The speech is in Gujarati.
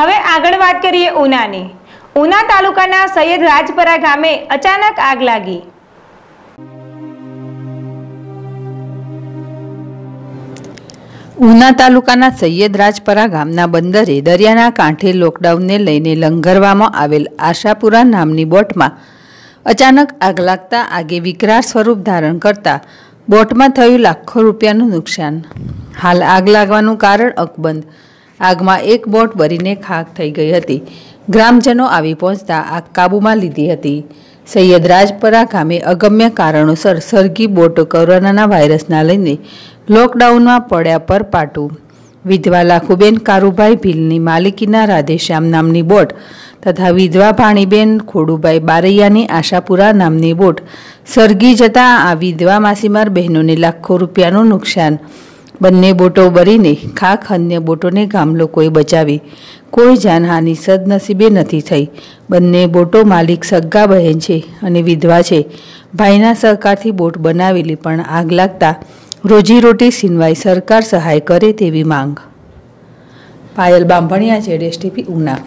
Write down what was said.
હવે આગળ વાત કરીએ ઉનાની ઉના તાલુકાના સૈયદ રાજપરા ગામે અચાનક આગ લાગી ઉના તાલુકાના સૈયદ રાજપરા ગામના બંદરે દરિયાના કાંઠે લોકડાઉનને લઈને લંગરવામાં આવેલ આશાપુરા નામની બોટમાં અચાનક આગ લાગતા આગે વિકરાળ સ્વરૂપ ધારણ કરતા બોટમાં થયું લાખો રૂપિયાનું નુકસાન હાલ આગ લાગવાનું કારણ અકબંધ આગમાં એક બોટ બરીને ખાખ થઈ ગઈ હતી ગ્રામજનો આવી પહોંચતા આગ કાબૂમાં લીધી હતી સૈયદ રાજપરા ગામે અગમ્ય કારણોસર સરગી બોટ કોરોનાના વાયરસના લઈને લોકડાઉનમાં પડ્યા પર પાટું વિધવા લાખુબેન કારુભાઈ ભીલની માલિકીના રાધેશ્યામ નામની બોટ તથા વિધવા ભાણીબેન ખોડુભાઈ બારૈયાની આશાપુરા નામની બોટ સરગી જતા આ વિધવા માસીમાર બહેનોને લાખો રૂપિયાનું નુકસાન બંને બોટો બરીને ખાખ અન્ય બોટોને ગામલોકોએ બચાવી કોઈ જાનહાની સદનસીબે નથી થઈ બંને બોટો માલિક સગ્ગા બહેન છે અને વિધવા છે ભાઈના સહકારથી બોટ બનાવેલી પણ આગ લાગતા રોજીરોટી સિનવાઈ સરકાર સહાય કરે તેવી માંગ પાયલ બાંભણિયા છે ડેસ્ટીપી ઉના